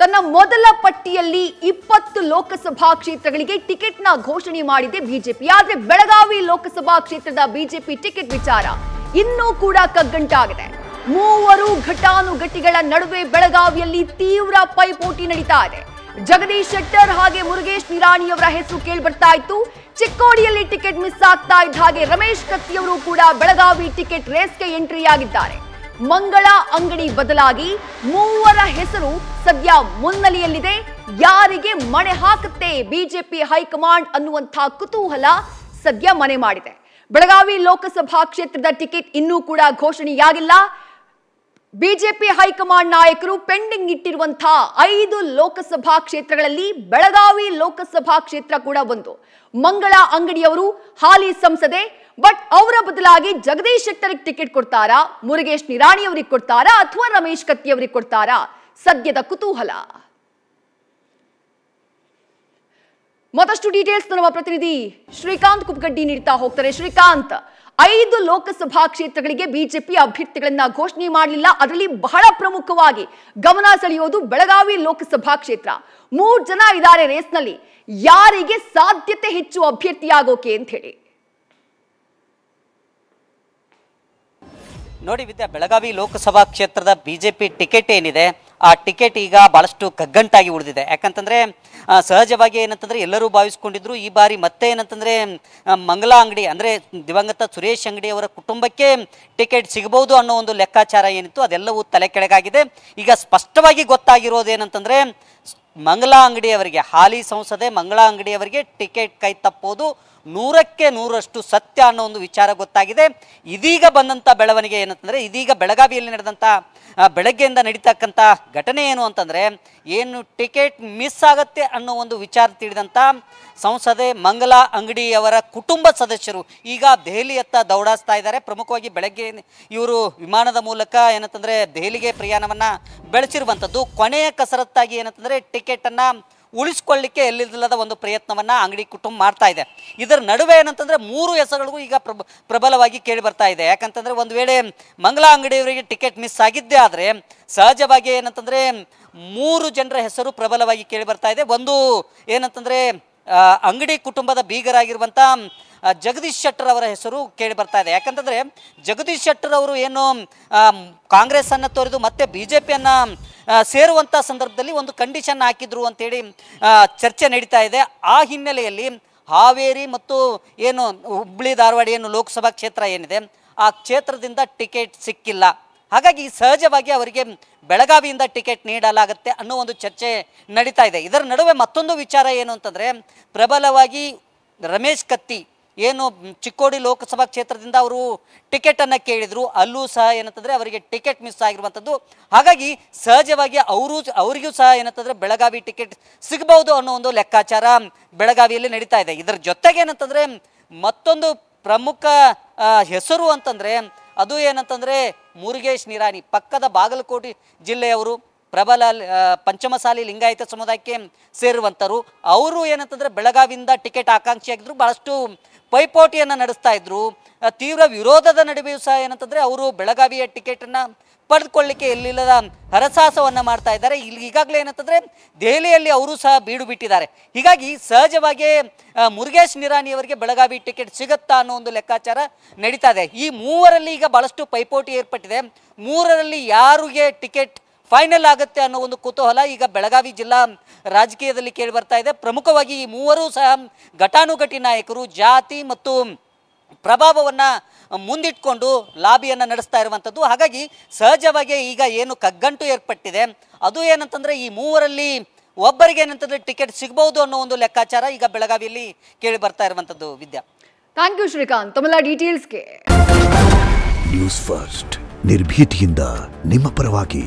ತನ್ನ ಮೊದಲ ಪಟ್ಟಿಯಲ್ಲಿ ಇಪ್ಪತ್ತು ಲೋಕಸಭಾ ಕ್ಷೇತ್ರಗಳಿಗೆ ಟಿಕೆಟ್ನ ಘೋಷಣೆ ಮಾಡಿದೆ ಬಿಜೆಪಿ ಆದ್ರೆ ಬೆಳಗಾವಿ ಲೋಕಸಭಾ ಕ್ಷೇತ್ರದ ಬಿಜೆಪಿ ಟಿಕೆಟ್ ವಿಚಾರ ಇನ್ನೂ ಕೂಡ ಕಗ್ಗಂಟಾಗಿದೆ ಮೂವರು ಘಟಾನುಘಟಿಗಳ ನಡುವೆ ಬೆಳಗಾವಿಯಲ್ಲಿ ತೀವ್ರ ಪೈಪೋಟಿ ನಡೀತಾ ಇದೆ ಜಗದೀಶ್ ಶೆಟ್ಟರ್ ಹಾಗೆ ಮುರುಗೇಶ್ ನಿರಾಣಿಯವರ ಹೆಸರು ಕೇಳಿ ಬರ್ತಾ ಇತ್ತು ಚಿಕ್ಕೋಡಿಯಲ್ಲಿ ಟಿಕೆಟ್ ಮಿಸ್ ಆಗ್ತಾ ಇದ್ದ ಹಾಗೆ ರಮೇಶ್ ಕತ್ತಿಯವರು ಕೂಡ ಬೆಳಗಾವಿ ಟಿಕೆಟ್ ರೇಸ್ಗೆ ಎಂಟ್ರಿ ಆಗಿದ್ದಾರೆ ಮಂಗಳ ಅಂಗಡಿ ಬದಲಾಗಿ ಮೂವರ ಹೆಸರು ಸದ್ಯ ಮುನ್ನೆಲೆಯಲ್ಲಿದೆ ಯಾರಿಗೆ ಮಣೆ ಹಾಕುತ್ತೆ ಬಿಜೆಪಿ ಹೈಕಮಾಂಡ್ ಅನ್ನುವಂಥ ಕುತೂಹಲ ಸದ್ಯ ಮನೆ ಮಾಡಿದೆ ಬೆಳಗಾವಿ ಲೋಕಸಭಾ ಕ್ಷೇತ್ರದ ಟಿಕೆಟ್ ಇನ್ನೂ ಕೂಡ ಘೋಷಣೆಯಾಗಿಲ್ಲ ಬಿಜೆಪಿ ಹೈಕಮಾಂಡ್ ನಾಯಕರು ಪೆಂಡಿಂಗ್ ಇಟ್ಟಿರುವಂತಹ ಐದು ಲೋಕಸಭಾ ಕ್ಷೇತ್ರಗಳಲ್ಲಿ ಬೆಳಗಾವಿ ಲೋಕಸಭಾ ಕ್ಷೇತ್ರ ಕೂಡ ಒಂದು ಮಂಗಳ ಅಂಗಡಿಯವರು ಹಾಲಿ ಸಂಸದೆ ಬಟ್ ಅವರ ಬದಲಾಗಿ ಜಗದೀಶ್ ಶೆಟ್ಟರಿಗೆ ಟಿಕೆಟ್ ಕೊಡ್ತಾರಾ ಮುರುಗೇಶ್ ನಿರಾಣಿ ಅವರಿಗೆ ಕೊಡ್ತಾರಾ ಅಥವಾ ರಮೇಶ್ ಕತ್ತಿ ಅವರಿಗೆ ಕೊಡ್ತಾರಾ ಸದ್ಯದ ಕುತೂಹಲ ಮತ್ತಷ್ಟು ಡೀಟೇಲ್ಸ್ ನಮ್ಮ ಪ್ರತಿನಿಧಿ ಶ್ರೀಕಾಂತ್ ಕುಪ್ಗಡ್ಡಿ ನೀಡ್ತಾ ಹೋಗ್ತಾರೆ ಶ್ರೀಕಾಂತ್ ಐದು ಲೋಕಸಭಾ ಕ್ಷೇತ್ರಗಳಿಗೆ ಬಿಜೆಪಿ ಅಭ್ಯರ್ಥಿಗಳನ್ನ ಘೋಷಣೆ ಮಾಡಲಿಲ್ಲ ಅದರಲ್ಲಿ ಬಹಳ ಪ್ರಮುಖವಾಗಿ ಗಮನ ಸೆಳೆಯೋದು ಬೆಳಗಾವಿ ಲೋಕಸಭಾ ಕ್ಷೇತ್ರ ಮೂರು ಜನ ಇದ್ದಾರೆ ರೇಸ್ನಲ್ಲಿ ಯಾರಿಗೆ ಸಾಧ್ಯತೆ ಹೆಚ್ಚು ಅಭ್ಯರ್ಥಿಯಾಗೋಕೆ ಅಂತ ಹೇಳಿ ನೋಡಿ ವಿದ್ಯಾ ಬೆಳಗಾವಿ ಲೋಕಸಭಾ ಕ್ಷೇತ್ರದ ಬಿಜೆಪಿ ಟಿಕೆಟ್ ಏನಿದೆ ಆ ಟಿಕೆಟ್ ಈಗ ಭಾಳಷ್ಟು ಕಗ್ಗಂಟಾಗಿ ಉಳಿದಿದೆ ಯಾಕಂತಂದರೆ ಸಹಜವಾಗಿ ಏನಂತಂದರೆ ಎಲ್ಲರೂ ಭಾವಿಸ್ಕೊಂಡಿದ್ರು ಈ ಬಾರಿ ಮತ್ತೆ ಏನಂತಂದರೆ ಮಂಗಲಾ ಅಂಗಡಿ ಅಂದರೆ ದಿವಂಗತ ಸುರೇಶ್ ಅಂಗಡಿ ಅವರ ಕುಟುಂಬಕ್ಕೆ ಟಿಕೆಟ್ ಸಿಗಬಹುದು ಅನ್ನೋ ಒಂದು ಲೆಕ್ಕಾಚಾರ ಏನಿತ್ತು ಅದೆಲ್ಲವೂ ತಲೆ ಕೆಳಗಾಗಿದೆ ಈಗ ಸ್ಪಷ್ಟವಾಗಿ ಗೊತ್ತಾಗಿರೋದೇನಂತಂದರೆ ಮಂಗಲಾ ಅಂಗಡಿಯವರಿಗೆ ಹಾಲಿ ಸಂಸದೆ ಮಂಗಳಾ ಅಂಗಡಿಯವರಿಗೆ ಟಿಕೆಟ್ ಕೈ ತಪ್ಪೋದು ನೂರಕ್ಕೆ ನೂರಷ್ಟು ಸತ್ಯ ಅನ್ನೋ ಒಂದು ವಿಚಾರ ಗೊತ್ತಾಗಿದೆ ಇದೀಗ ಬಂದಂಥ ಬೆಳವಣಿಗೆ ಏನಂತಂದರೆ ಇದೀಗ ಬೆಳಗಾವಿಯಲ್ಲಿ ನಡೆದಂಥ ಬೆಳಗ್ಗೆಯಿಂದ ನಡೀತಕ್ಕಂಥ ಘಟನೆ ಏನು ಅಂತಂದರೆ ಏನು ಟಿಕೆಟ್ ಮಿಸ್ ಆಗತ್ತೆ ಅನ್ನೋ ಒಂದು ವಿಚಾರ ತಿಳಿದಂಥ ಸಂಸದೆ ಮಂಗಲಾ ಅಂಗಡಿಯವರ ಕುಟುಂಬ ಸದಸ್ಯರು ಈಗ ದೆಹಲಿಯತ್ತ ದೌಡಾಸ್ತಾ ಇದ್ದಾರೆ ಪ್ರಮುಖವಾಗಿ ಬೆಳಗ್ಗೆ ಇವರು ವಿಮಾನದ ಮೂಲಕ ಏನಂತಂದರೆ ದೆಹಲಿಗೆ ಪ್ರಯಾಣವನ್ನು ಬೆಳೆಸಿರುವಂಥದ್ದು ಕೊನೆಯ ಕಸರತ್ತಾಗಿ ಏನಂತಂದರೆ ಟಿಕೆಟ್ ಟಿಕೆಟನ್ನು ಉಳಿಸ್ಕೊಳ್ಳಿಕ್ಕೆ ಎಲ್ಲಿಲ್ಲದ ಒಂದು ಪ್ರಯತ್ನವನ್ನು ಅಂಗಡಿ ಕುಟುಂಬ ಮಾಡ್ತಾ ಇದೆ ಇದರ ನಡುವೆ ಏನಂತಂದ್ರೆ ಮೂರು ಹೆಸರುಗಳಿಗೂ ಈಗ ಪ್ರಬಲವಾಗಿ ಕೇಳಿ ಬರ್ತಾ ಇದೆ ಯಾಕಂತಂದ್ರೆ ಒಂದು ವೇಳೆ ಮಂಗಲ ಅಂಗಡಿಯವರಿಗೆ ಟಿಕೆಟ್ ಮಿಸ್ ಆಗಿದ್ದೇ ಆದರೆ ಸಹಜವಾಗಿ ಏನಂತಂದ್ರೆ ಮೂರು ಜನರ ಹೆಸರು ಪ್ರಬಲವಾಗಿ ಕೇಳಿ ಬರ್ತಾ ಇದೆ ಒಂದು ಏನಂತಂದರೆ ಅಂಗಡಿ ಕುಟುಂಬದ ಬೀಗರಾಗಿರುವಂಥ ಜಗದೀಶ್ ಶೆಟ್ಟರ್ ಅವರ ಹೆಸರು ಕೇಳಿ ಬರ್ತಾ ಇದೆ ಯಾಕಂತಂದ್ರೆ ಜಗದೀಶ್ ಶೆಟ್ಟರ್ ಅವರು ಏನು ಅನ್ನ ತೊರೆದು ಮತ್ತೆ ಬಿ ಜೆ ಪಿಯನ್ನು ಸೇರುವಂಥ ಸಂದರ್ಭದಲ್ಲಿ ಒಂದು ಕಂಡೀಷನ್ ಹಾಕಿದ್ರು ಅಂತೇಳಿ ಚರ್ಚೆ ನಡೀತಾ ಇದೆ ಆ ಹಿನ್ನೆಲೆಯಲ್ಲಿ ಹಾವೇರಿ ಮತ್ತು ಏನು ಹುಬ್ಬಳ್ಳಿ ಧಾರವಾಡ ಏನು ಲೋಕಸಭಾ ಕ್ಷೇತ್ರ ಏನಿದೆ ಆ ಕ್ಷೇತ್ರದಿಂದ ಟಿಕೆಟ್ ಸಿಕ್ಕಿಲ್ಲ ಹಾಗಾಗಿ ಸಹಜವಾಗಿ ಅವರಿಗೆ ಬೆಳಗಾವಿಯಿಂದ ಟಿಕೆಟ್ ನೀಡಲಾಗುತ್ತೆ ಅನ್ನೋ ಒಂದು ಚರ್ಚೆ ನಡೀತಾ ಇದೆ ಇದರ ನಡುವೆ ಮತ್ತೊಂದು ವಿಚಾರ ಏನು ಅಂತಂದರೆ ಪ್ರಬಲವಾಗಿ ರಮೇಶ್ ಕತ್ತಿ ಏನು ಚಿಕ್ಕೋಡಿ ಲೋಕಸಭಾ ಕ್ಷೇತ್ರದಿಂದ ಅವರು ಟಿಕೆಟನ್ನು ಕೇಳಿದರು ಅಲ್ಲೂ ಸಹ ಏನಂತಂದರೆ ಅವರಿಗೆ ಟಿಕೆಟ್ ಮಿಸ್ ಆಗಿರುವಂಥದ್ದು ಹಾಗಾಗಿ ಸಹಜವಾಗಿ ಅವರು ಅವರಿಗೂ ಸಹ ಏನಂತಂದರೆ ಬೆಳಗಾವಿ ಟಿಕೆಟ್ ಸಿಗಬಹುದು ಅನ್ನೋ ಒಂದು ಲೆಕ್ಕಾಚಾರ ಬೆಳಗಾವಿಯಲ್ಲಿ ನಡೀತಾ ಇದೆ ಇದರ ಜೊತೆಗೆ ಏನಂತಂದರೆ ಮತ್ತೊಂದು ಪ್ರಮುಖ ಹೆಸರು ಅಂತಂದರೆ ಅದು ಏನಂತಂದರೆ ಮುರುಗೇಶ್ ನಿರಾಣಿ ಪಕ್ಕದ ಬಾಗಲಕೋಟೆ ಜಿಲ್ಲೆಯವರು ಪ್ರಬಲ ಪಂಚಮಸಾಲಿ ಲಿಂಗಾಯತ ಸಮುದಾಯಕ್ಕೆ ಸೇರುವಂಥರು ಅವರು ಏನಂತಂದರೆ ಬೆಳಗಾವಿಯಿಂದ ಟಿಕೆಟ್ ಆಕಾಂಕ್ಷಿಯಾಗಿದ್ದರು ಭಾಳಷ್ಟು ಪೈಪೋಟಿಯನ್ನು ನಡೆಸ್ತಾ ಇದ್ರು ತೀವ್ರ ವಿರೋಧದ ನಡುವೆಯೂ ಸಹ ಏನಂತಂದರೆ ಅವರು ಬೆಳಗಾವಿಯ ಟಿಕೆಟನ್ನು ಪಡೆದುಕೊಳ್ಳಿಕ್ಕೆ ಎಲ್ಲಿಲ್ಲದ ಹರಸಾಹಸವನ್ನು ಮಾಡ್ತಾ ಇದ್ದಾರೆ ಇಲ್ಲಿ ಈಗಾಗಲೇ ಏನಂತಂದರೆ ದೆಹಲಿಯಲ್ಲಿ ಅವರು ಸಹ ಬೀಡು ಬಿಟ್ಟಿದ್ದಾರೆ ಹೀಗಾಗಿ ಸಹಜವಾಗೇ ಮುರುಗೇಶ್ ನಿರಾಣಿಯವರಿಗೆ ಬೆಳಗಾವಿ ಟಿಕೆಟ್ ಸಿಗುತ್ತಾ ಅನ್ನೋ ಒಂದು ಲೆಕ್ಕಾಚಾರ ನಡೀತಾ ಇದೆ ಈ ಮೂವರಲ್ಲಿ ಈಗ ಭಾಳಷ್ಟು ಪೈಪೋಟಿ ಏರ್ಪಟ್ಟಿದೆ ಮೂರರಲ್ಲಿ ಯಾರಿಗೆ ಟಿಕೆಟ್ ಫೈನಲ್ ಆಗುತ್ತೆ ಅನ್ನೋ ಒಂದು ಕುತೂಹಲ ಈಗ ಬೆಳಗಾವಿ ಜಿಲ್ಲಾ ರಾಜಕೀಯದಲ್ಲಿ ಕೇಳಿ ಬರ್ತಾ ಇದೆ ಪ್ರಮುಖವಾಗಿ ಈ ಮೂವರು ಸಹ ಘಟಾನುಘಟಿ ನಾಯಕರು ಜಾತಿ ಮತ್ತು ಪ್ರಭಾವವನ್ನು ಮುಂದಿಟ್ಕೊಂಡು ಲಾಬಿಯನ್ನು ನಡೆಸ್ತಾ ಇರುವಂಥದ್ದು ಹಾಗಾಗಿ ಸಹಜವಾಗಿ ಈಗ ಏನು ಕಗ್ಗಂಟು ಏರ್ಪಟ್ಟಿದೆ ಅದು ಏನಂತಂದರೆ ಈ ಮೂವರಲ್ಲಿ ಒಬ್ಬರಿಗೆ ಏನಂತಂದರೆ ಟಿಕೆಟ್ ಸಿಗಬಹುದು ಅನ್ನೋ ಒಂದು ಲೆಕ್ಕಾಚಾರ ಈಗ ಬೆಳಗಾವಿಯಲ್ಲಿ ಕೇಳಿ ಬರ್ತಾ ಇರುವಂಥದ್ದು ವಿದ್ಯಾ ಥ್ಯಾಂಕ್ ಯು ಶ್ರೀಕಾಂತ್ ತಮ್ಮೆಲ್ಲ ಡೀಟೇಲ್ಸ್ಗೆ ನ್ಯೂಸ್ ಫಸ್ಟ್ ನಿರ್ಭೀತಿಯಿಂದ ನಿಮ್ಮ ಪರವಾಗಿ